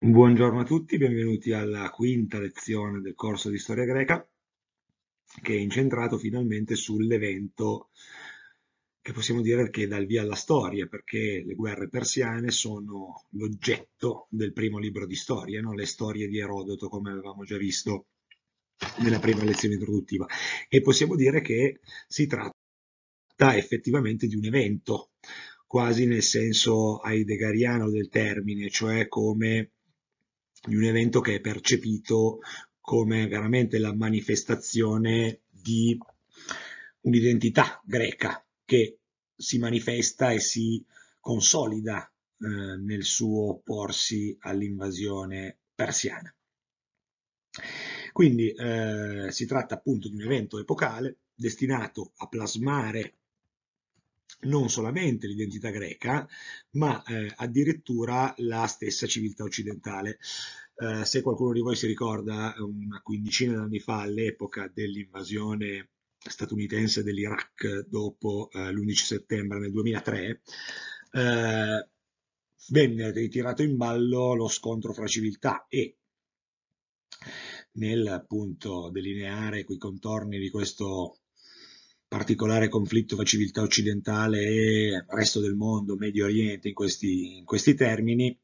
Buongiorno a tutti, benvenuti alla quinta lezione del corso di storia greca che è incentrato finalmente sull'evento che possiamo dire che dà il via alla storia perché le guerre persiane sono l'oggetto del primo libro di storia, no? le storie di Erodoto come avevamo già visto nella prima lezione introduttiva e possiamo dire che si tratta effettivamente di un evento quasi nel senso heideggeriano del termine, cioè come di un evento che è percepito come veramente la manifestazione di un'identità greca che si manifesta e si consolida eh, nel suo opporsi all'invasione persiana. Quindi eh, si tratta appunto di un evento epocale destinato a plasmare non solamente l'identità greca, ma eh, addirittura la stessa civiltà occidentale. Eh, se qualcuno di voi si ricorda, una quindicina d'anni fa, all'epoca dell'invasione statunitense dell'Iraq dopo eh, l'11 settembre del 2003, eh, venne ritirato in ballo lo scontro fra civiltà e nel appunto delineare quei contorni di questo particolare conflitto fra civiltà occidentale e resto del mondo, Medio Oriente in questi, in questi termini,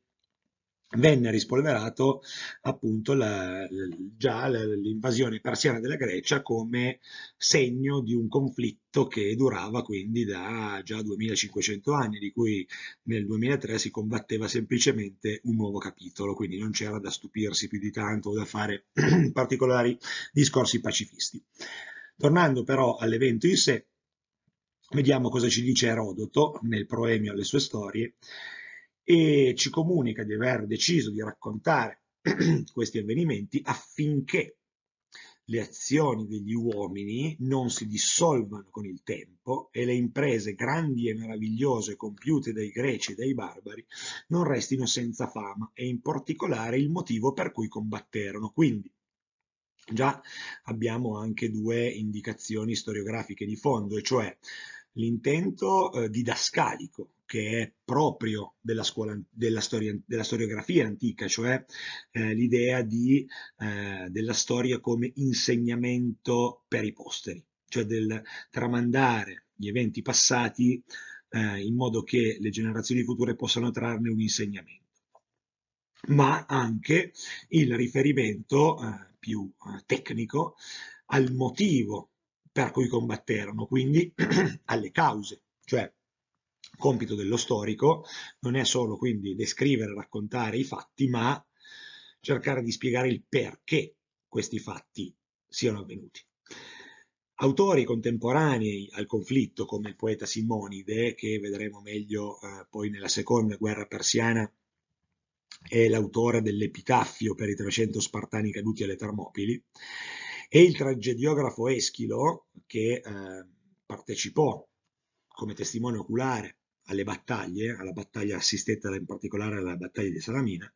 venne rispolverato appunto la, già l'invasione persiana della Grecia come segno di un conflitto che durava quindi da già 2500 anni, di cui nel 2003 si combatteva semplicemente un nuovo capitolo, quindi non c'era da stupirsi più di tanto o da fare particolari discorsi pacifisti. Tornando però all'evento in sé, vediamo cosa ci dice Erodoto nel proemio alle sue storie e ci comunica di aver deciso di raccontare questi avvenimenti affinché le azioni degli uomini non si dissolvano con il tempo e le imprese grandi e meravigliose compiute dai greci e dai barbari non restino senza fama e in particolare il motivo per cui combatterono. Quindi Già abbiamo anche due indicazioni storiografiche di fondo, e cioè l'intento eh, didascalico che è proprio della, scuola, della, storia, della storiografia antica, cioè eh, l'idea eh, della storia come insegnamento per i posteri, cioè del tramandare gli eventi passati eh, in modo che le generazioni future possano trarne un insegnamento ma anche il riferimento eh, più eh, tecnico al motivo per cui combatterono, quindi alle cause, cioè il compito dello storico non è solo quindi descrivere, e raccontare i fatti, ma cercare di spiegare il perché questi fatti siano avvenuti. Autori contemporanei al conflitto come il poeta Simonide, che vedremo meglio eh, poi nella seconda guerra persiana è l'autore dell'epitaffio per i 300 spartani caduti alle Termopili, e il tragediografo Eschilo, che eh, partecipò come testimone oculare alle battaglie, alla battaglia assistetta in particolare alla battaglia di Salamina,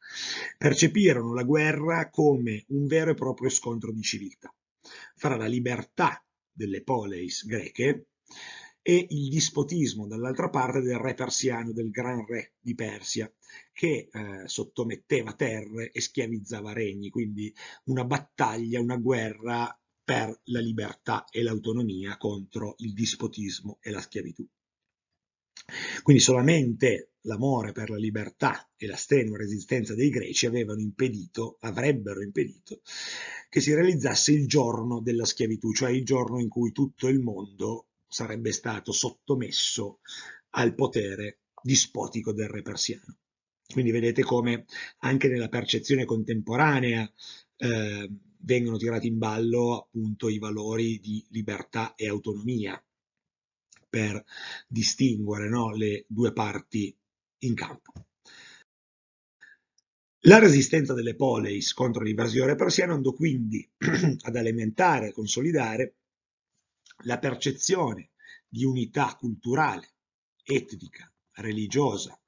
percepirono la guerra come un vero e proprio scontro di civiltà fra la libertà delle poleis greche e il dispotismo dall'altra parte del re persiano, del gran re di Persia, che eh, sottometteva terre e schiavizzava regni, quindi una battaglia, una guerra per la libertà e l'autonomia contro il dispotismo e la schiavitù. Quindi solamente l'amore per la libertà e la strenua resistenza dei greci avevano impedito, avrebbero impedito, che si realizzasse il giorno della schiavitù, cioè il giorno in cui tutto il mondo sarebbe stato sottomesso al potere dispotico del re persiano. Quindi vedete come anche nella percezione contemporanea eh, vengono tirati in ballo appunto i valori di libertà e autonomia per distinguere no, le due parti in campo. La resistenza delle poleis contro l'invasione persiana andò quindi ad alimentare e consolidare la percezione di unità culturale, etnica, religiosa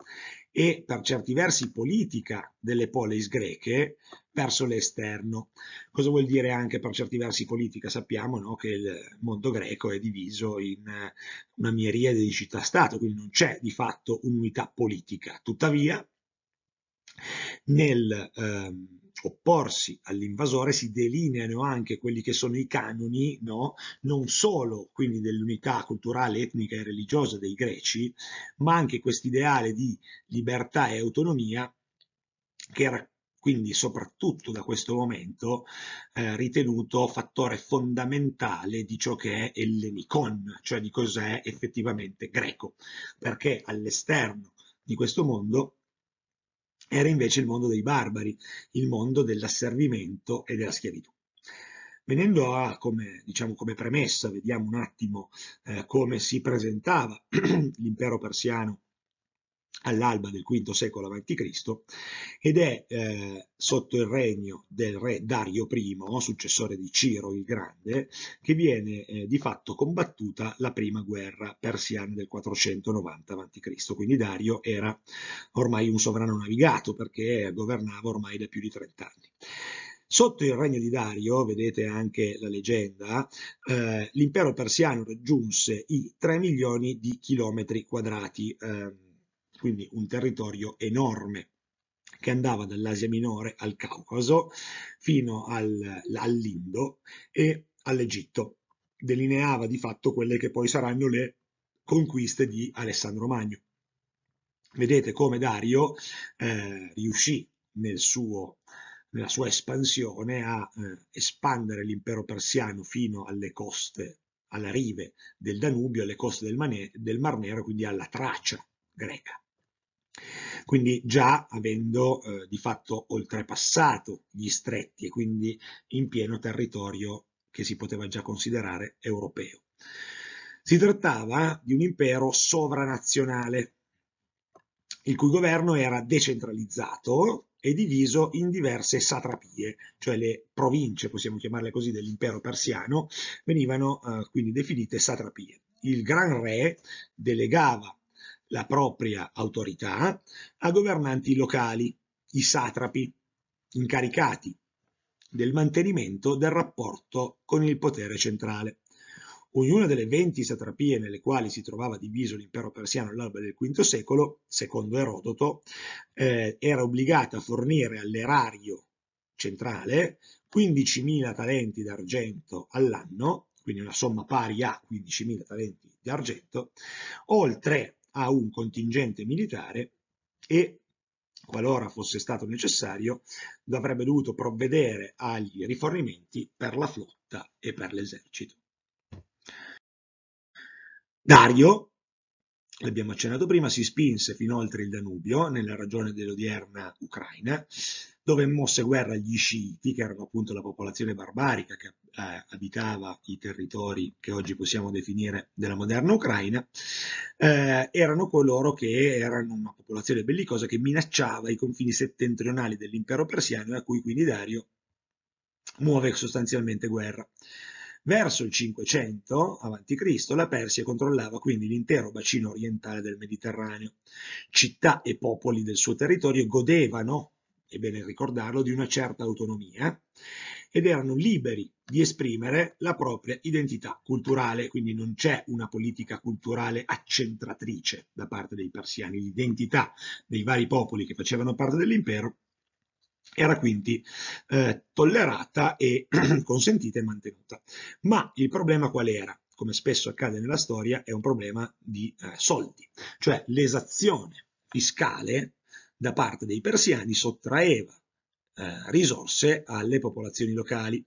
e per certi versi politica delle polis greche verso l'esterno. Cosa vuol dire anche per certi versi politica? Sappiamo no, che il mondo greco è diviso in eh, una miriade di città-stato, quindi non c'è di fatto un'unità politica. Tuttavia, nel, ehm, opporsi all'invasore si delineano anche quelli che sono i canoni, no? non solo quindi dell'unità culturale, etnica e religiosa dei greci, ma anche quest'ideale di libertà e autonomia che era quindi soprattutto da questo momento eh, ritenuto fattore fondamentale di ciò che è ellenicon, cioè di cos'è effettivamente greco, perché all'esterno di questo mondo era invece il mondo dei barbari, il mondo dell'asservimento e della schiavitù. Venendo a, come, diciamo, come premessa, vediamo un attimo eh, come si presentava l'impero persiano all'alba del V secolo a.C. ed è eh, sotto il regno del re Dario I, successore di Ciro il Grande, che viene eh, di fatto combattuta la prima guerra persiana del 490 a.C. Quindi Dario era ormai un sovrano navigato perché governava ormai da più di 30 anni. Sotto il regno di Dario, vedete anche la leggenda, eh, l'impero persiano raggiunse i 3 milioni di chilometri quadrati. Eh, quindi un territorio enorme che andava dall'Asia Minore al Caucaso fino al, all'Indo e all'Egitto. Delineava di fatto quelle che poi saranno le conquiste di Alessandro Magno. Vedete come Dario eh, riuscì nel suo, nella sua espansione a eh, espandere l'impero persiano fino alle coste, alla rive del Danubio, alle coste del, Mane, del Mar Nero, quindi alla Tracia greca quindi già avendo eh, di fatto oltrepassato gli stretti e quindi in pieno territorio che si poteva già considerare europeo. Si trattava di un impero sovranazionale, il cui governo era decentralizzato e diviso in diverse satrapie, cioè le province, possiamo chiamarle così, dell'impero persiano, venivano eh, quindi definite satrapie. Il gran re delegava la propria autorità a governanti locali, i satrapi, incaricati del mantenimento del rapporto con il potere centrale. Ognuna delle 20 satrapie nelle quali si trovava diviso l'impero persiano all'alba del V secolo, secondo Erodoto, eh, era obbligata a fornire all'erario centrale 15.000 talenti d'argento all'anno, quindi una somma pari a 15.000 talenti d'argento, oltre a un contingente militare e, qualora fosse stato necessario, avrebbe dovuto provvedere agli rifornimenti per la flotta e per l'esercito. Dario, l'abbiamo accennato prima, si spinse fin oltre il Danubio, nella regione dell'odierna Ucraina, dove mosse guerra gli sciiti, che erano appunto la popolazione barbarica che eh, abitava i territori che oggi possiamo definire della moderna Ucraina, eh, erano coloro che erano una popolazione bellicosa che minacciava i confini settentrionali dell'impero persiano e a cui quindi Dario muove sostanzialmente guerra. Verso il 500 a.C. la Persia controllava quindi l'intero bacino orientale del Mediterraneo. Città e popoli del suo territorio godevano è bene ricordarlo, di una certa autonomia ed erano liberi di esprimere la propria identità culturale, quindi non c'è una politica culturale accentratrice da parte dei persiani, l'identità dei vari popoli che facevano parte dell'impero era quindi eh, tollerata e consentita e mantenuta. Ma il problema qual era? Come spesso accade nella storia, è un problema di eh, soldi, cioè l'esazione fiscale da parte dei persiani sottraeva eh, risorse alle popolazioni locali.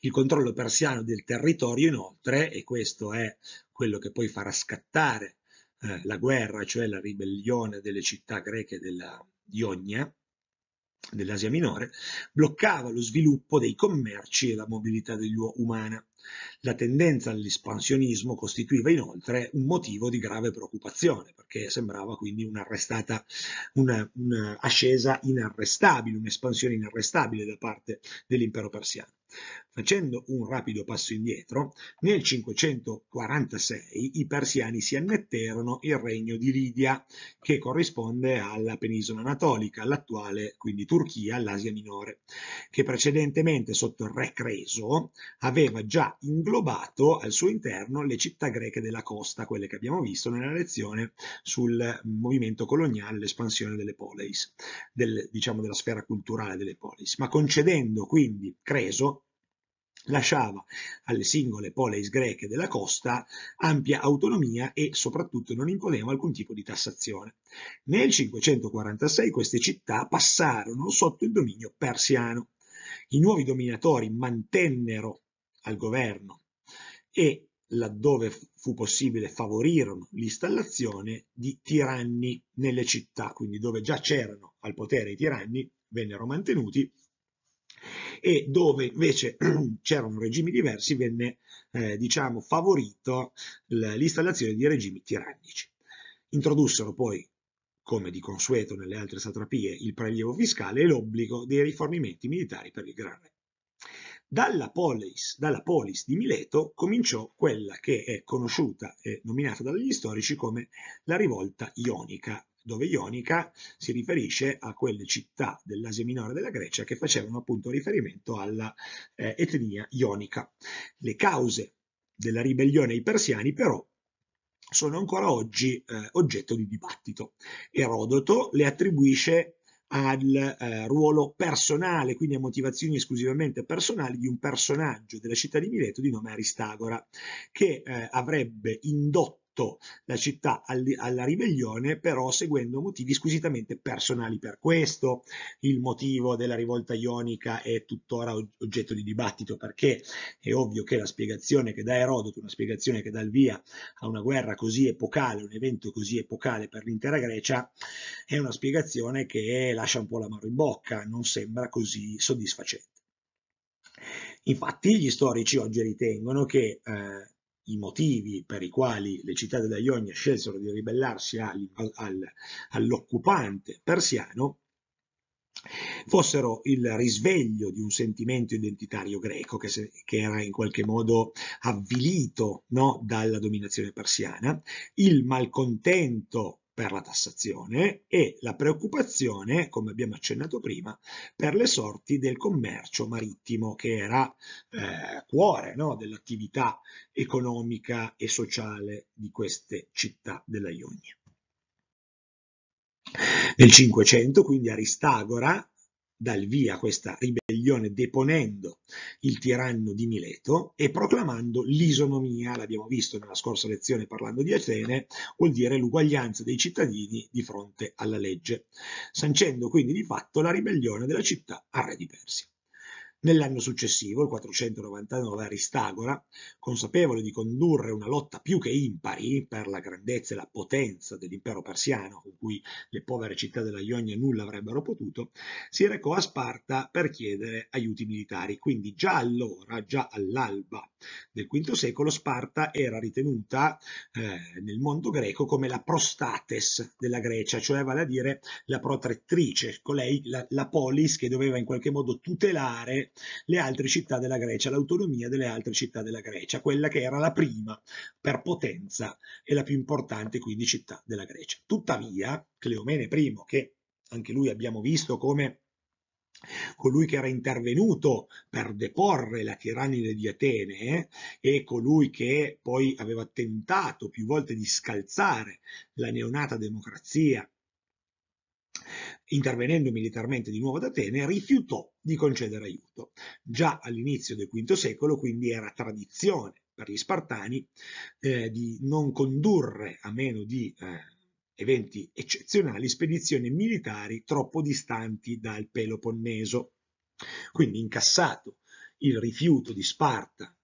Il controllo persiano del territorio inoltre, e questo è quello che poi farà scattare eh, la guerra, cioè la ribellione delle città greche della Ionia, dell'Asia Minore, bloccava lo sviluppo dei commerci e la mobilità umana. La tendenza all'espansionismo costituiva inoltre un motivo di grave preoccupazione, perché sembrava quindi un'arrestata, un'ascesa una inarrestabile, un'espansione inarrestabile da parte dell'impero persiano. Facendo un rapido passo indietro, nel 546 i persiani si annetterono il regno di Lidia, che corrisponde alla penisola anatolica, l'attuale quindi Turchia, l'Asia Minore, che precedentemente sotto il re Creso aveva già inglobato al suo interno le città greche della costa, quelle che abbiamo visto nella lezione sul movimento coloniale, l'espansione delle polis, del, diciamo della sfera culturale delle polis, ma concedendo quindi Creso lasciava alle singole poleis greche della costa ampia autonomia e soprattutto non imponeva alcun tipo di tassazione. Nel 546 queste città passarono sotto il dominio persiano. I nuovi dominatori mantennero al governo e laddove fu possibile favorirono l'installazione di tiranni nelle città, quindi dove già c'erano al potere i tiranni vennero mantenuti e dove invece c'erano regimi diversi venne eh, diciamo favorito l'installazione di regimi tirannici. Introdussero poi come di consueto nelle altre satrapie, il prelievo fiscale e l'obbligo dei rifornimenti militari per il Gran Re. Dalla polis, dalla polis, di Mileto cominciò quella che è conosciuta e nominata dagli storici come la rivolta ionica, dove Ionica si riferisce a quelle città dell'Asia minore della Grecia che facevano appunto riferimento alla eh, etnia ionica. Le cause della ribellione ai persiani però sono ancora oggi eh, oggetto di dibattito. Erodoto le attribuisce al eh, ruolo personale, quindi a motivazioni esclusivamente personali, di un personaggio della città di Mileto di nome Aristagora, che eh, avrebbe indotto portò la città alla ribellione, però seguendo motivi squisitamente personali per questo. Il motivo della rivolta ionica è tuttora oggetto di dibattito perché è ovvio che la spiegazione che dà Erodoto, una spiegazione che dà il via a una guerra così epocale, un evento così epocale per l'intera Grecia, è una spiegazione che lascia un po' la mano in bocca, non sembra così soddisfacente. Infatti gli storici oggi ritengono che eh, i motivi per i quali le città della Ionia scelsero di ribellarsi al, al, all'occupante persiano fossero il risveglio di un sentimento identitario greco che, se, che era in qualche modo avvilito no, dalla dominazione persiana, il malcontento per la tassazione e la preoccupazione, come abbiamo accennato prima, per le sorti del commercio marittimo che era eh, cuore no, dell'attività economica e sociale di queste città della Ionia. Nel Cinquecento, quindi Aristagora dal via questa ribellione deponendo il tiranno di Mileto e proclamando l'isonomia, l'abbiamo visto nella scorsa lezione parlando di Atene, vuol dire l'uguaglianza dei cittadini di fronte alla legge, sancendo quindi di fatto la ribellione della città al re di Persia. Nell'anno successivo, il 499 Aristagora, consapevole di condurre una lotta più che impari per la grandezza e la potenza dell'impero persiano, con cui le povere città della Ionia nulla avrebbero potuto, si recò a Sparta per chiedere aiuti militari. Quindi già allora, già all'alba del V secolo, Sparta era ritenuta eh, nel mondo greco come la prostates della Grecia, cioè vale a dire la protettrice, colei, la, la polis che doveva in qualche modo tutelare le altre città della Grecia, l'autonomia delle altre città della Grecia, quella che era la prima per potenza e la più importante quindi città della Grecia. Tuttavia, Cleomene I, che anche lui abbiamo visto come colui che era intervenuto per deporre la tirannide di Atene eh, e colui che poi aveva tentato più volte di scalzare la neonata democrazia intervenendo militarmente di nuovo ad Atene, rifiutò di concedere aiuto. Già all'inizio del V secolo, quindi, era tradizione per gli spartani eh, di non condurre, a meno di eh, eventi eccezionali, spedizioni militari troppo distanti dal Peloponneso. Quindi incassato il rifiuto di Sparta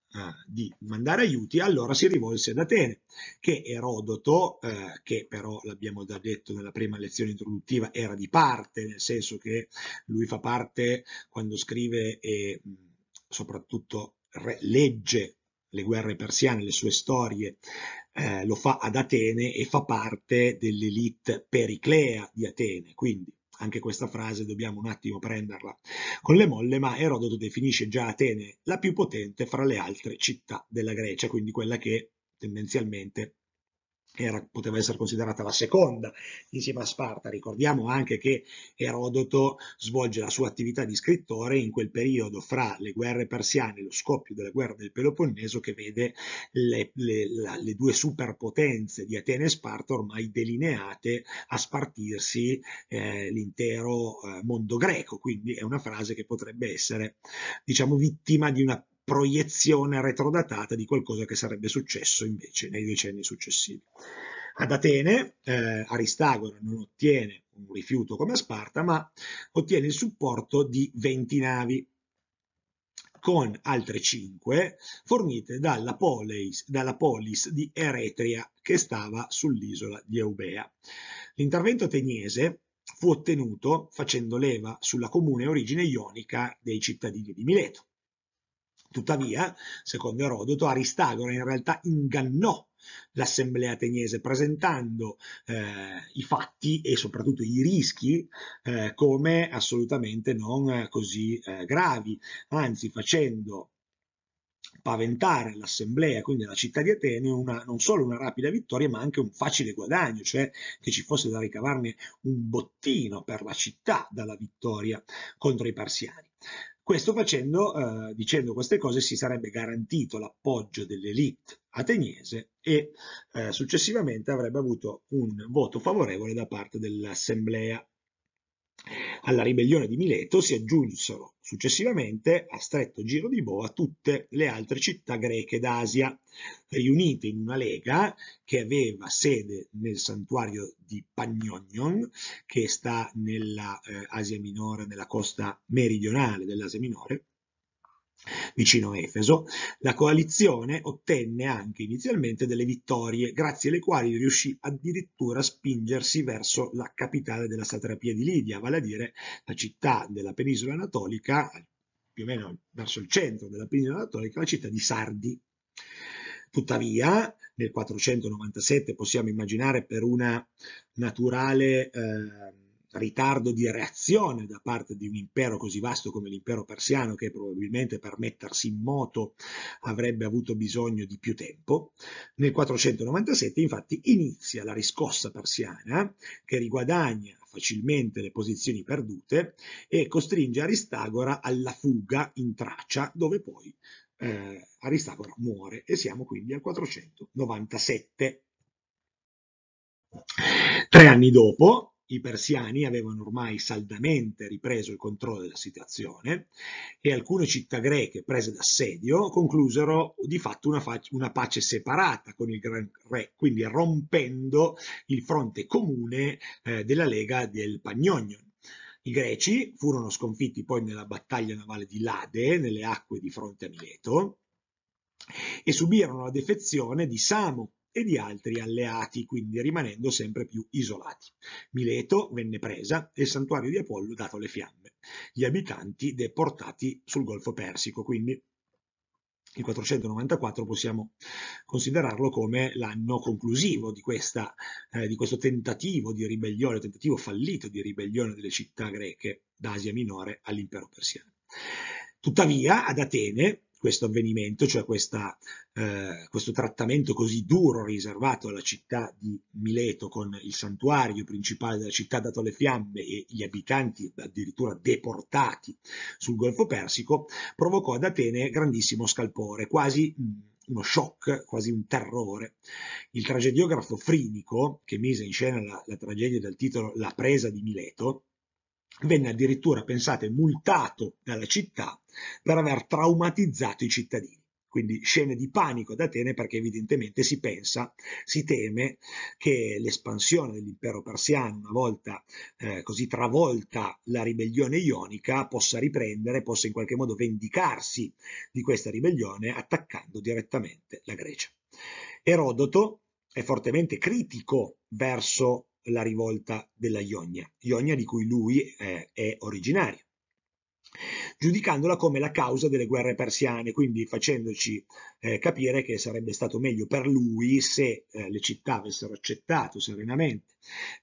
di mandare aiuti, allora si rivolse ad Atene, che Erodoto, eh, che però l'abbiamo già detto nella prima lezione introduttiva, era di parte, nel senso che lui fa parte quando scrive e soprattutto re, legge le guerre persiane, le sue storie, eh, lo fa ad Atene e fa parte dell'elite periclea di Atene, quindi anche questa frase dobbiamo un attimo prenderla con le molle, ma Erodoto definisce già Atene la più potente fra le altre città della Grecia, quindi quella che tendenzialmente era, poteva essere considerata la seconda insieme a Sparta. Ricordiamo anche che Erodoto svolge la sua attività di scrittore in quel periodo fra le guerre persiane e lo scoppio della guerra del Peloponneso che vede le, le, la, le due superpotenze di Atene e Sparta ormai delineate a spartirsi eh, l'intero eh, mondo greco. Quindi è una frase che potrebbe essere diciamo vittima di una proiezione retrodatata di qualcosa che sarebbe successo invece nei decenni successivi. Ad Atene eh, Aristagora non ottiene un rifiuto come a Sparta, ma ottiene il supporto di 20 navi con altre 5 fornite dalla polis, dalla polis di Eretria che stava sull'isola di Eubea. L'intervento ateniese fu ottenuto facendo leva sulla comune origine ionica dei cittadini di Mileto. Tuttavia, secondo Erodoto, Aristagora in realtà ingannò l'assemblea ateniese presentando eh, i fatti e soprattutto i rischi eh, come assolutamente non eh, così eh, gravi, anzi facendo paventare l'assemblea, quindi la città di Atene, una, non solo una rapida vittoria, ma anche un facile guadagno, cioè che ci fosse da ricavarne un bottino per la città dalla vittoria contro i persiani. Questo facendo, eh, dicendo queste cose, si sarebbe garantito l'appoggio dell'elite ateniese e eh, successivamente avrebbe avuto un voto favorevole da parte dell'assemblea alla ribellione di Mileto si aggiunsero successivamente, a stretto giro di boa, tutte le altre città greche d'Asia, riunite in una lega che aveva sede nel santuario di Pagnonion, che sta nell'Asia eh, Minore, nella costa meridionale dell'Asia Minore, vicino a Efeso, la coalizione ottenne anche inizialmente delle vittorie, grazie alle quali riuscì addirittura a spingersi verso la capitale della satrapia di Lidia, vale a dire la città della penisola anatolica, più o meno verso il centro della penisola anatolica, la città di Sardi. Tuttavia, nel 497 possiamo immaginare per una naturale... Eh, ritardo di reazione da parte di un impero così vasto come l'impero persiano che probabilmente per mettersi in moto avrebbe avuto bisogno di più tempo. Nel 497 infatti inizia la riscossa persiana che riguadagna facilmente le posizioni perdute e costringe Aristagora alla fuga in Tracia dove poi eh, Aristagora muore e siamo quindi al 497. Tre anni dopo, i persiani avevano ormai saldamente ripreso il controllo della situazione e alcune città greche prese d'assedio conclusero di fatto una, una pace separata con il Gran Re, quindi rompendo il fronte comune eh, della Lega del Pannonion. I greci furono sconfitti poi nella battaglia navale di Lade, nelle acque di fronte a Mileto, e subirono la defezione di Samo, e di altri alleati, quindi rimanendo sempre più isolati. Mileto venne presa e il santuario di Apollo dato alle fiamme, gli abitanti deportati sul Golfo Persico, quindi il 494 possiamo considerarlo come l'anno conclusivo di, questa, eh, di, questo tentativo di ribellione, tentativo fallito di ribellione delle città greche d'Asia Minore all'impero persiano. Tuttavia ad Atene questo avvenimento, cioè questa, eh, questo trattamento così duro riservato alla città di Mileto con il santuario principale della città dato alle fiamme e gli abitanti addirittura deportati sul Golfo Persico, provocò ad Atene grandissimo scalpore, quasi uno shock, quasi un terrore. Il tragediografo Frinico, che mise in scena la, la tragedia dal titolo La presa di Mileto, venne addirittura, pensate, multato dalla città per aver traumatizzato i cittadini. Quindi scene di panico ad Atene perché evidentemente si pensa, si teme che l'espansione dell'impero persiano, una volta eh, così travolta la ribellione ionica, possa riprendere, possa in qualche modo vendicarsi di questa ribellione attaccando direttamente la Grecia. Erodoto è fortemente critico verso la rivolta della Ionia, Ionia di cui lui eh, è originario, giudicandola come la causa delle guerre persiane, quindi facendoci eh, capire che sarebbe stato meglio per lui se eh, le città avessero accettato serenamente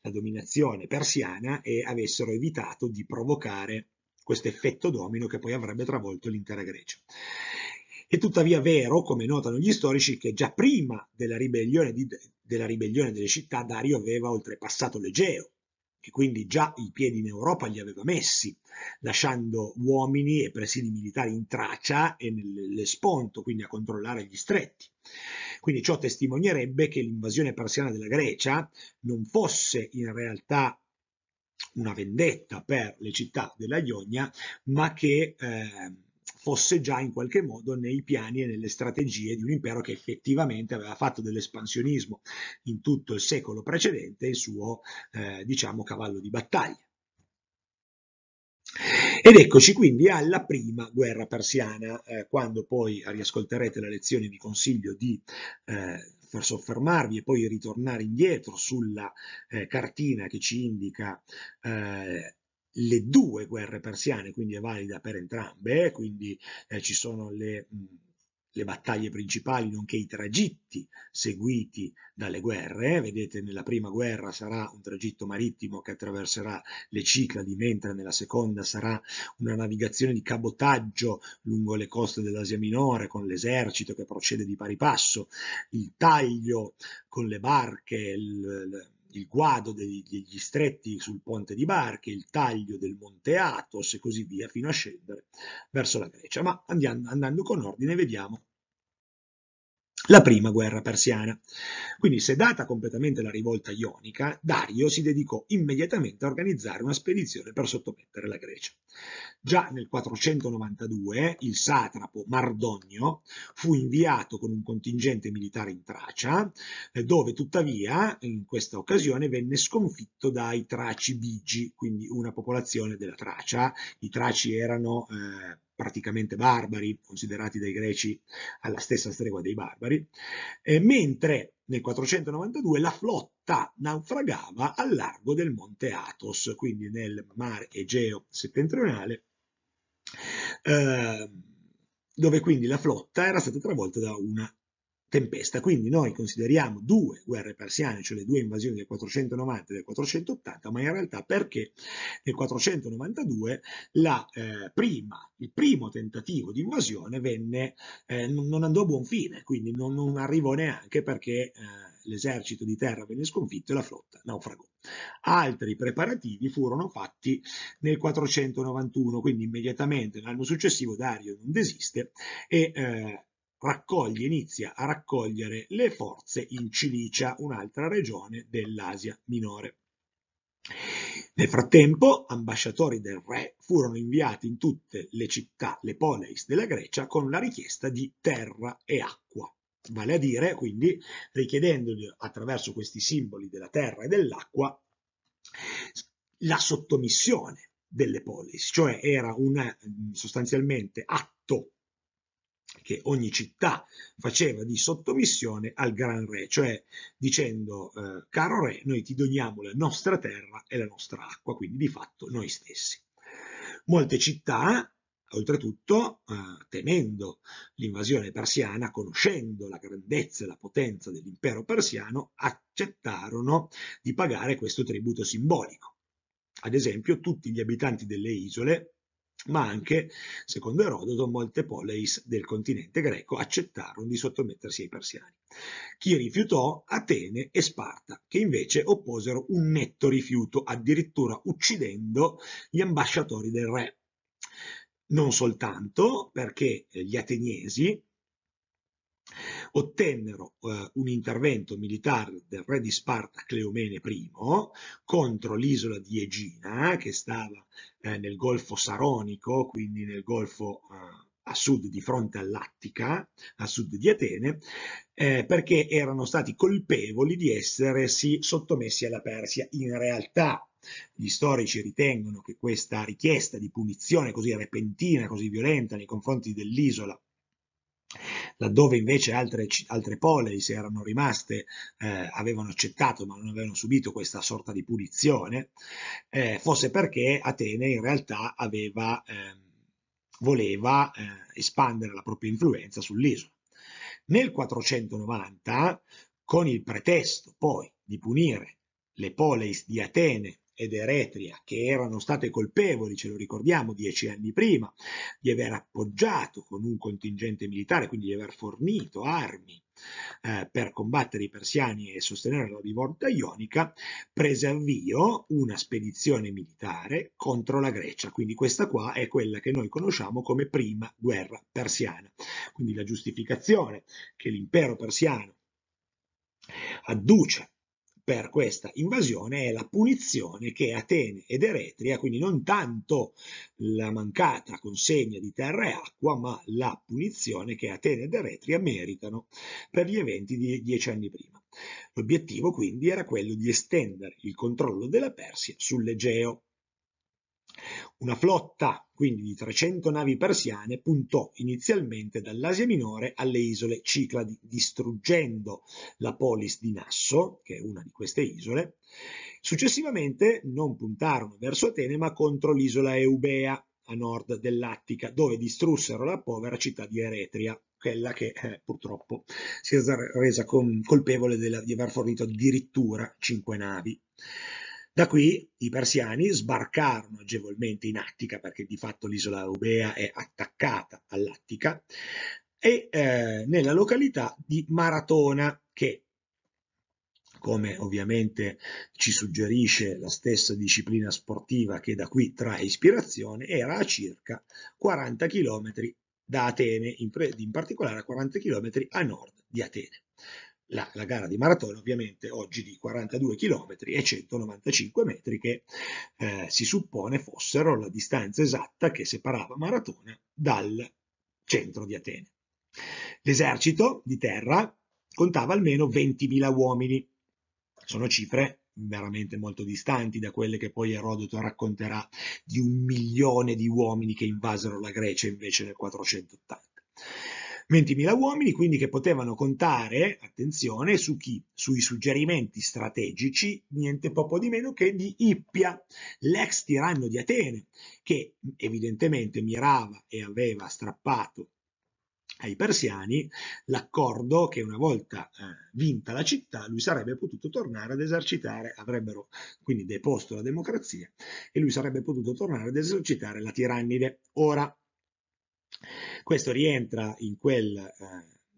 la dominazione persiana e avessero evitato di provocare questo effetto domino che poi avrebbe travolto l'intera Grecia. È tuttavia vero, come notano gli storici, che già prima della ribellione, di, della ribellione delle città Dario aveva oltrepassato l'Egeo e quindi già i piedi in Europa li aveva messi, lasciando uomini e presidi militari in Tracia e nell'Esponto, quindi a controllare gli stretti. Quindi ciò testimonierebbe che l'invasione persiana della Grecia non fosse in realtà una vendetta per le città della Ionia, ma che eh, fosse già in qualche modo nei piani e nelle strategie di un impero che effettivamente aveva fatto dell'espansionismo in tutto il secolo precedente il suo, eh, diciamo, cavallo di battaglia. Ed eccoci quindi alla prima guerra persiana, eh, quando poi riascolterete la lezione vi consiglio di eh, per soffermarvi e poi ritornare indietro sulla eh, cartina che ci indica eh, le due guerre persiane, quindi è valida per entrambe, quindi eh, ci sono le, le, battaglie principali, nonché i tragitti seguiti dalle guerre. Vedete, nella prima guerra sarà un tragitto marittimo che attraverserà le Cicladi, mentre nella seconda sarà una navigazione di cabotaggio lungo le coste dell'Asia Minore con l'esercito che procede di pari passo, il taglio con le barche, il, il il guado degli, stretti sul ponte di Barche, il taglio del Monte Athos e così via, fino a scendere verso la Grecia. Ma andiamo, andando con ordine, vediamo la prima guerra persiana. Quindi sedata completamente la rivolta ionica, Dario si dedicò immediatamente a organizzare una spedizione per sottomettere la Grecia. Già nel 492 il satrapo Mardonio fu inviato con un contingente militare in Tracia, eh, dove tuttavia in questa occasione venne sconfitto dai Traci Bigi, quindi una popolazione della Tracia. I Traci erano... Eh, praticamente barbari, considerati dai greci alla stessa stregua dei barbari, eh, mentre nel 492 la flotta naufragava al largo del Monte Athos, quindi nel mare Egeo settentrionale, eh, dove quindi la flotta era stata travolta da una tempesta. Quindi noi consideriamo due guerre persiane, cioè le due invasioni del 490 e del 480, ma in realtà perché nel 492 la, eh, prima, il primo tentativo di invasione venne, eh, non andò a buon fine, quindi non, non arrivò neanche perché eh, l'esercito di terra venne sconfitto e la flotta naufragò. Altri preparativi furono fatti nel 491, quindi immediatamente l'anno successivo Dario non desiste e eh, raccoglie, inizia a raccogliere le forze in Cilicia, un'altra regione dell'Asia minore. Nel frattempo, ambasciatori del re furono inviati in tutte le città, le poleis della Grecia, con la richiesta di terra e acqua. Vale a dire, quindi, richiedendogli attraverso questi simboli della terra e dell'acqua la sottomissione delle poleis, cioè era un sostanzialmente atto che ogni città faceva di sottomissione al gran re, cioè dicendo eh, caro re, noi ti doniamo la nostra terra e la nostra acqua, quindi di fatto noi stessi. Molte città, oltretutto, eh, temendo l'invasione persiana, conoscendo la grandezza e la potenza dell'impero persiano, accettarono di pagare questo tributo simbolico. Ad esempio, tutti gli abitanti delle isole ma anche, secondo Erodoto, molte poleis del continente greco accettarono di sottomettersi ai persiani. Chi rifiutò? Atene e Sparta, che invece opposero un netto rifiuto, addirittura uccidendo gli ambasciatori del re. Non soltanto perché eh, gli ateniesi ottennero eh, un intervento militare del re di Sparta Cleomene I contro l'isola di Egina che stava eh, nel Golfo Saronico, quindi nel Golfo eh, a sud di fronte all'Attica, a sud di Atene, eh, perché erano stati colpevoli di essersi sottomessi alla Persia. In realtà gli storici ritengono che questa richiesta di punizione così repentina, così violenta nei confronti dell'isola laddove invece altre, altre polei, erano rimaste, eh, avevano accettato ma non avevano subito questa sorta di punizione, eh, fosse perché Atene in realtà aveva, ehm, eh, voleva espandere la propria influenza sull'isola. Nel 490, con il pretesto poi di punire le poleis di Atene ed Eretria, che erano state colpevoli, ce lo ricordiamo, dieci anni prima, di aver appoggiato con un contingente militare, quindi di aver fornito armi eh, per combattere i persiani e sostenere la rivolta ionica, prese avvio una spedizione militare contro la Grecia. Quindi questa qua è quella che noi conosciamo come prima guerra persiana. Quindi la giustificazione che l'impero persiano adduce per questa invasione è la punizione che Atene ed Eretria, quindi non tanto la mancata consegna di terra e acqua, ma la punizione che Atene ed Eretria meritano per gli eventi di dieci anni prima. L'obiettivo quindi era quello di estendere il controllo della Persia sull'Egeo. Una flotta quindi di 300 navi persiane puntò inizialmente dall'Asia Minore alle isole Cicladi, distruggendo la polis di Nasso, che è una di queste isole. Successivamente non puntarono verso Atene ma contro l'isola Eubea a nord dell'Attica, dove distrussero la povera città di Eretria, quella che eh, purtroppo si è resa colpevole della, di aver fornito addirittura cinque navi. Da qui i persiani sbarcarono agevolmente in Attica, perché di fatto l'isola Eubea è attaccata all'Attica, e eh, nella località di Maratona, che come ovviamente ci suggerisce la stessa disciplina sportiva che da qui trae ispirazione, era a circa 40 km da Atene, in, in particolare a 40 km a nord di Atene la, la, gara di maratona ovviamente oggi di 42 km e 195 metri che eh, si suppone fossero la distanza esatta che separava Maratona dal centro di Atene. L'esercito di terra contava almeno 20.000 uomini, sono cifre veramente molto distanti da quelle che poi Erodoto racconterà di un milione di uomini che invasero la Grecia invece nel 480. 20.000 uomini, quindi che potevano contare, attenzione, su chi? Sui suggerimenti strategici, niente poco di meno che di Ippia, l'ex tiranno di Atene, che evidentemente mirava e aveva strappato ai persiani l'accordo che una volta eh, vinta la città lui sarebbe potuto tornare ad esercitare, avrebbero quindi deposto la democrazia e lui sarebbe potuto tornare ad esercitare la tirannide. Ora, questo rientra in quel eh,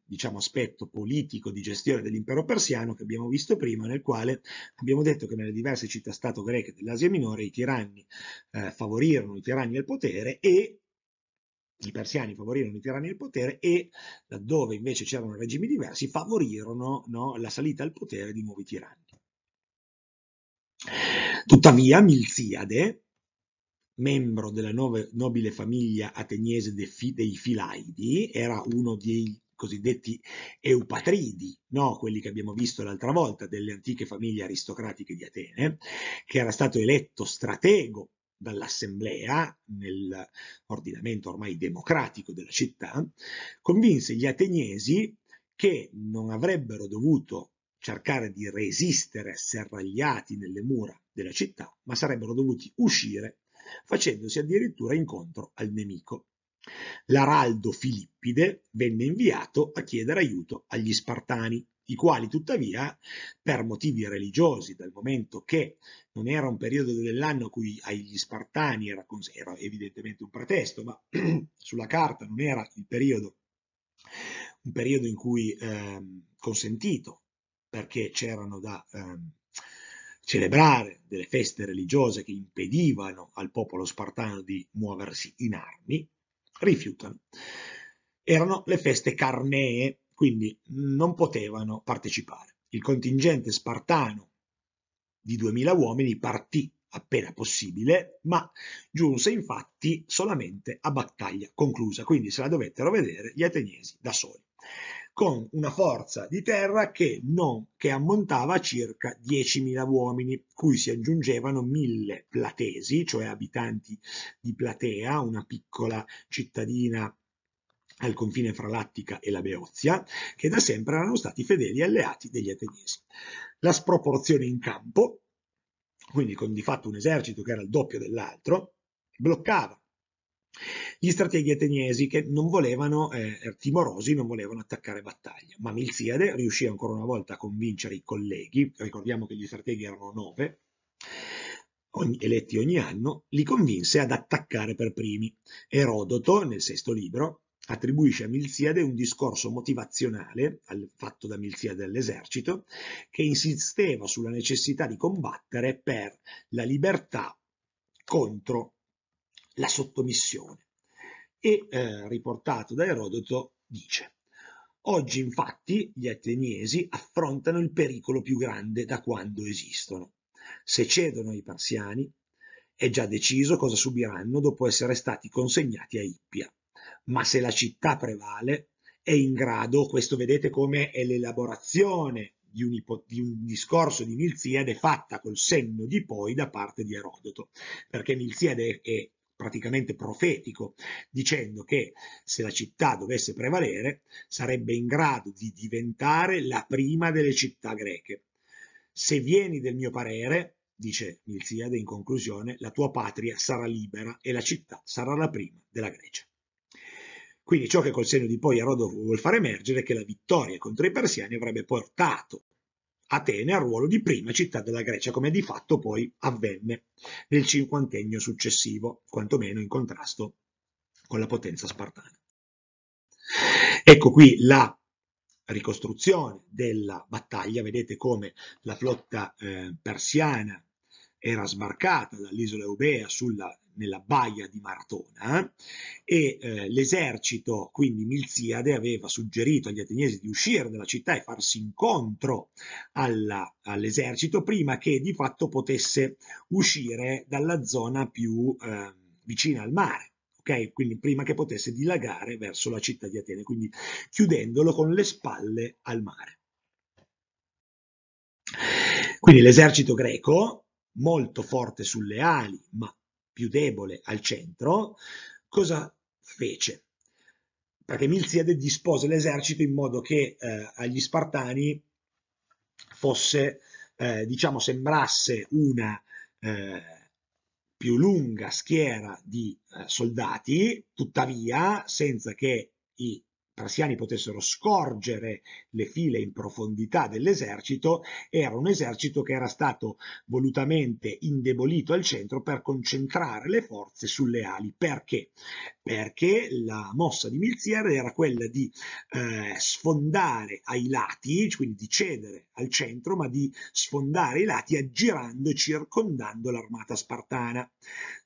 diciamo, aspetto politico di gestione dell'impero persiano che abbiamo visto prima, nel quale abbiamo detto che nelle diverse città-stato greche dell'Asia Minore i tiranni eh, favorirono i tiranni al potere e i persiani favorirono i tiranni al potere e laddove invece c'erano regimi diversi favorirono no, la salita al potere di nuovi tiranni. Tuttavia Milziade, membro della nobile famiglia ateniese dei Filaidi, era uno dei cosiddetti eupatridi, no? quelli che abbiamo visto l'altra volta, delle antiche famiglie aristocratiche di Atene, che era stato eletto stratego dall'assemblea nell'ordinamento ormai democratico della città, convinse gli ateniesi che non avrebbero dovuto cercare di resistere serragliati nelle mura della città, ma sarebbero dovuti uscire facendosi addirittura incontro al nemico. L'araldo Filippide venne inviato a chiedere aiuto agli Spartani, i quali tuttavia, per motivi religiosi, dal momento che non era un periodo dell'anno cui agli Spartani era, era evidentemente un pretesto, ma sulla carta non era il periodo, un periodo in cui eh, consentito, perché c'erano da... Eh, celebrare delle feste religiose che impedivano al popolo spartano di muoversi in armi, rifiutano. Erano le feste carnee, quindi non potevano partecipare. Il contingente spartano di 2000 uomini partì appena possibile, ma giunse infatti solamente a battaglia conclusa, quindi se la dovettero vedere gli ateniesi da soli con una forza di terra che, non, che ammontava a circa 10.000 uomini, cui si aggiungevano 1.000 platesi, cioè abitanti di Platea, una piccola cittadina al confine fra l'Attica e la Beozia, che da sempre erano stati fedeli alleati degli ateniesi. La sproporzione in campo, quindi con di fatto un esercito che era il doppio dell'altro, bloccava gli strateghi ateniesi che non volevano, eh, er, timorosi, non volevano attaccare battaglia, ma Milziade riuscì ancora una volta a convincere i colleghi, ricordiamo che gli strateghi erano nove, ogni, eletti ogni anno, li convinse ad attaccare per primi. Erodoto, nel sesto libro, attribuisce a Milziade un discorso motivazionale fatto da Milziade all'esercito che insisteva sulla necessità di combattere per la libertà contro la sottomissione. E eh, riportato da Erodoto dice Oggi infatti gli ateniesi affrontano il pericolo più grande da quando esistono. Se cedono ai persiani, è già deciso cosa subiranno dopo essere stati consegnati a Ippia. Ma se la città prevale, è in grado, questo vedete come è l'elaborazione di un, di un, discorso di Milziade fatta col senno di poi da parte di Erodoto, perché Milziade è praticamente profetico, dicendo che se la città dovesse prevalere sarebbe in grado di diventare la prima delle città greche. Se vieni del mio parere, dice Milziade in conclusione, la tua patria sarà libera e la città sarà la prima della Grecia. Quindi ciò che col segno di poi Erodoto vuol far emergere è che la vittoria contro i persiani avrebbe portato Atene al ruolo di prima città della Grecia, come di fatto poi avvenne nel cinquantennio successivo, quantomeno in contrasto con la potenza spartana. Ecco qui la ricostruzione della battaglia, vedete come la flotta eh, persiana era sbarcata dall'isola Eubea sulla, nella baia di Maratona e eh, l'esercito, quindi Milziade, aveva suggerito agli ateniesi di uscire dalla città e farsi incontro all'esercito prima che di fatto potesse uscire dalla zona più eh, vicina al mare. Okay? Quindi prima che potesse dilagare verso la città di Atene, quindi chiudendolo con le spalle al mare. Quindi l'esercito greco molto forte sulle ali, ma più debole al centro, cosa fece? Perché Milziade dispose l'esercito in modo che eh, agli Spartani fosse, eh, diciamo, sembrasse una eh, più lunga schiera di eh, soldati, tuttavia senza che i Trasiani potessero scorgere le file in profondità dell'esercito, era un esercito che era stato volutamente indebolito al centro per concentrare le forze sulle ali. Perché? Perché la mossa di Milziere era quella di eh, sfondare ai lati, quindi di cedere al centro, ma di sfondare i lati aggirando e circondando l'armata spartana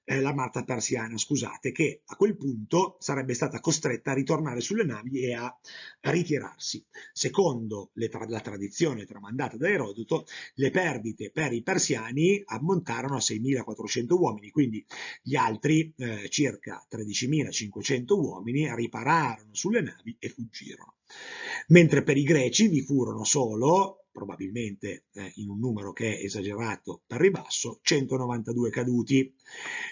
eh, la Marta Persiana, scusate, che a quel punto sarebbe stata costretta a ritornare sulle navi e a ritirarsi. Secondo tra la tradizione tramandata da Erodoto, le perdite per i persiani ammontarono a 6.400 uomini, quindi gli altri eh, circa 13.500 uomini ripararono sulle navi e fuggirono. Mentre per i greci vi furono solo probabilmente eh, in un numero che è esagerato per ribasso, 192 caduti,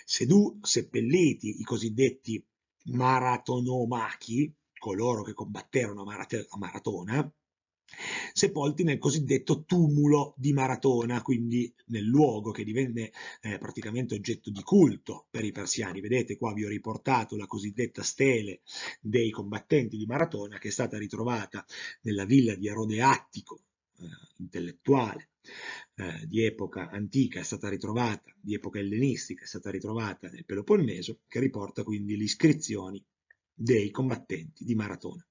sedu, seppelliti i cosiddetti maratonomachi, coloro che combatterono a, Marat a Maratona, sepolti nel cosiddetto tumulo di Maratona, quindi nel luogo che divenne eh, praticamente oggetto di culto per i persiani. Vedete qua vi ho riportato la cosiddetta stele dei combattenti di Maratona che è stata ritrovata nella villa di Erode Attico eh, intellettuale eh, di epoca antica è stata ritrovata, di epoca ellenistica è stata ritrovata nel Peloponneso, che riporta quindi le iscrizioni dei combattenti di Maratona.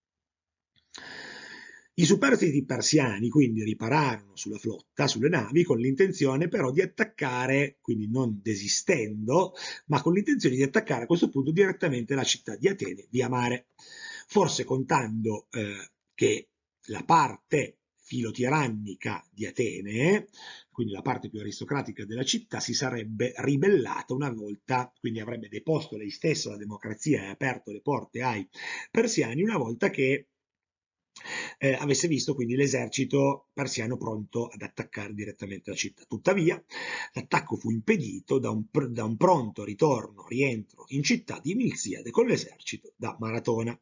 I superstiti persiani quindi ripararono sulla flotta, sulle navi, con l'intenzione però di attaccare, quindi non desistendo, ma con l'intenzione di attaccare a questo punto direttamente la città di Atene via mare, forse contando eh, che la parte tirannica di Atene, quindi la parte più aristocratica della città, si sarebbe ribellata una volta, quindi avrebbe deposto lei stessa la democrazia e aperto le porte ai persiani una volta che eh, avesse visto quindi l'esercito persiano pronto ad attaccare direttamente la città. Tuttavia l'attacco fu impedito da un, da un pronto ritorno, rientro in città di Milziade con l'esercito da Maratona.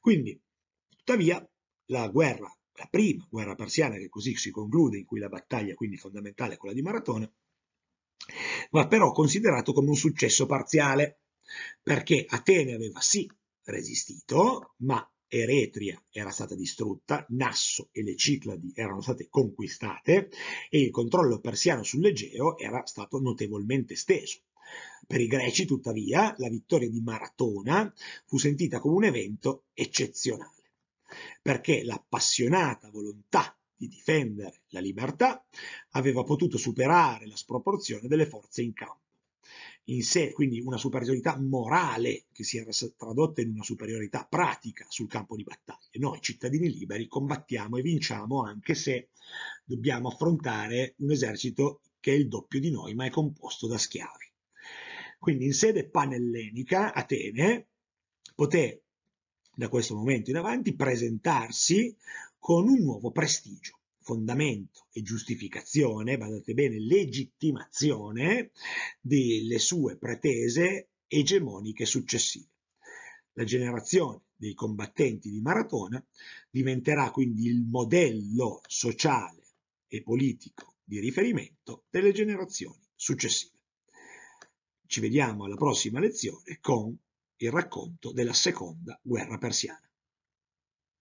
Quindi, tuttavia, la guerra la prima guerra persiana che così si conclude, in cui la battaglia quindi fondamentale è quella di Maratona, va però considerato come un successo parziale, perché Atene aveva sì resistito, ma Eretria era stata distrutta, Nasso e le Cicladi erano state conquistate e il controllo persiano sull'Egeo era stato notevolmente steso. Per i greci, tuttavia, la vittoria di Maratona fu sentita come un evento eccezionale perché l'appassionata volontà di difendere la libertà aveva potuto superare la sproporzione delle forze in campo. In sé, quindi una superiorità morale che si era tradotta in una superiorità pratica sul campo di battaglia. Noi cittadini liberi combattiamo e vinciamo anche se dobbiamo affrontare un esercito che è il doppio di noi ma è composto da schiavi. Quindi in sede panellenica Atene poté da questo momento in avanti presentarsi con un nuovo prestigio, fondamento e giustificazione, badate bene, legittimazione delle sue pretese egemoniche successive. La generazione dei combattenti di Maratona diventerà quindi il modello sociale e politico di riferimento delle generazioni successive. Ci vediamo alla prossima lezione con il racconto della seconda guerra persiana.